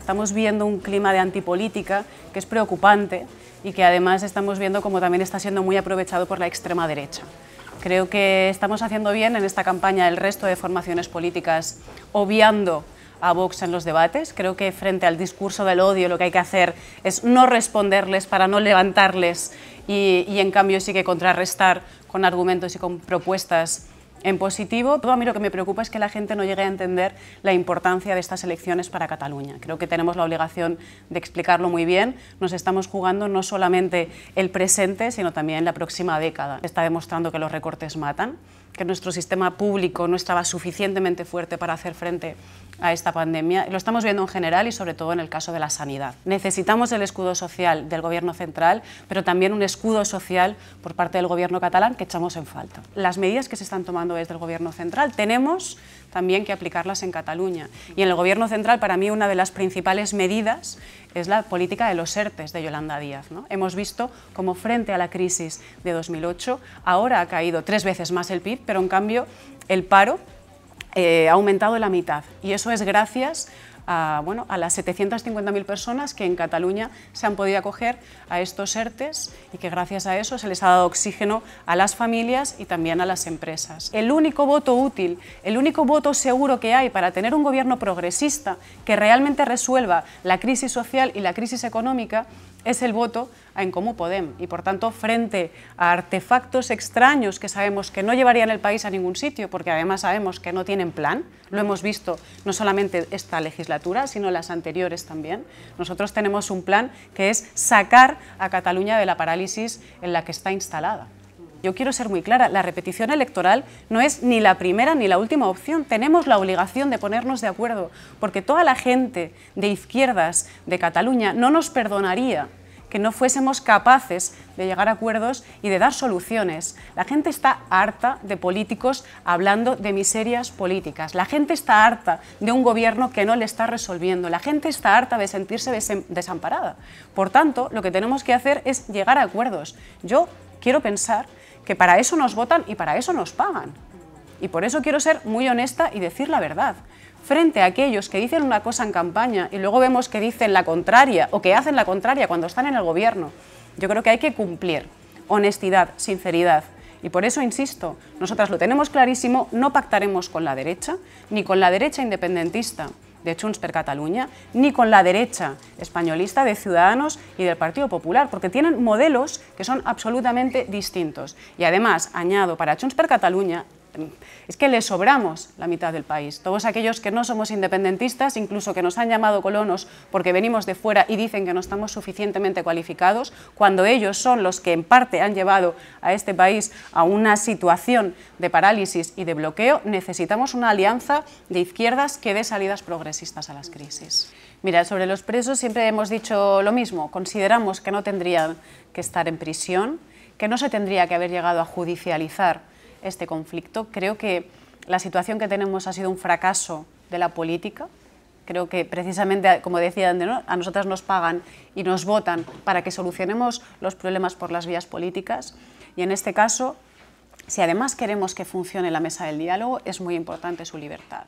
Estamos viendo un clima de antipolítica que es preocupante y que además estamos viendo como también está siendo muy aprovechado por la extrema derecha. Creo que estamos haciendo bien en esta campaña el resto de formaciones políticas obviando a Vox en los debates. Creo que frente al discurso del odio lo que hay que hacer es no responderles para no levantarles y, en cambio sí que contrarrestar con argumentos y con propuestas en positivo, a mí lo que me preocupa es que la gente no llegue a entender la importancia de estas elecciones para Cataluña. Creo que tenemos la obligación de explicarlo muy bien. Nos estamos jugando no solamente el presente, sino también la próxima década. Está demostrando que los recortes matan, que nuestro sistema público no estaba suficientemente fuerte para hacer frente a esta pandemia. Lo estamos viendo en general y sobre todo en el caso de la sanidad. Necesitamos el escudo social del Gobierno central, pero también un escudo social por parte del Gobierno catalán que echamos en falta. Las medidas que se están tomando desde el Gobierno central. Tenemos también que aplicarlas en Cataluña. Y en el Gobierno central, para mí, una de las principales medidas es la política de los ERTES de Yolanda Díaz. Hemos visto cómo frente a la crisis de 2008, ahora ha caído tres veces más el PIB, pero en cambio el paro eh, ha aumentado la mitad. Y eso es gracias a, bueno, a las 750.000 personas que en Cataluña se han podido acoger a estos ERTES y que gracias a eso se les ha dado oxígeno a las familias y también a las empresas. El único voto útil, el único voto seguro que hay para tener un gobierno progresista que realmente resuelva la crisis social y la crisis económica es el voto a En Comú Podem. Y por tanto, frente a artefactos extraños que sabemos que no llevarían el país a ningún sitio, porque además sabemos que no tienen plan, lo hemos visto no solamente esta legislatura, sino las anteriores también, nosotros tenemos un plan que es sacar a Cataluña de la parálisis en la que está instalada yo quiero ser muy clara, la repetición electoral no es ni la primera ni la última opción. Tenemos la obligación de ponernos de acuerdo, porque toda la gente de izquierdas de Cataluña no nos perdonaría que no fuésemos capaces de llegar a acuerdos y de dar soluciones. La gente está harta de políticos hablando de miserias políticas. La gente está harta de un gobierno que no le está resolviendo. La gente está harta de sentirse desamparada. Por tanto, lo que tenemos que hacer es llegar a acuerdos. Yo quiero pensar que para eso nos votan y para eso nos pagan. Y por eso quiero ser muy honesta y decir la verdad. Frente a aquellos que dicen una cosa en campaña y luego vemos que dicen la contraria o que hacen la contraria cuando están en el gobierno, yo creo que hay que cumplir honestidad, sinceridad. Y por eso, insisto, nosotras lo tenemos clarísimo, no pactaremos con la derecha, ni con la derecha independentista, de Junts per Cataluña, ni con la derecha españolista de Ciudadanos y del Partido Popular, porque tienen modelos que son absolutamente distintos. Y además, añado, para Junts per Cataluña es que le sobramos la mitad del país. Todos aquellos que no somos independentistas, incluso que nos han llamado colonos porque venimos de fuera y dicen que no estamos suficientemente cualificados, cuando ellos son los que en parte han llevado a este país a una situación de parálisis y de bloqueo, necesitamos una alianza de izquierdas que dé salidas progresistas a las crisis. Mira, sobre los presos siempre hemos dicho lo mismo, consideramos que no tendrían que estar en prisión, que no se tendría que haber llegado a judicializar este conflicto. Creo que la situación que tenemos ha sido un fracaso de la política. Creo que precisamente, como decía ¿no? a nosotras nos pagan y nos votan para que solucionemos los problemas por las vías políticas. Y en este caso, si además queremos que funcione la mesa del diálogo, es muy importante su libertad.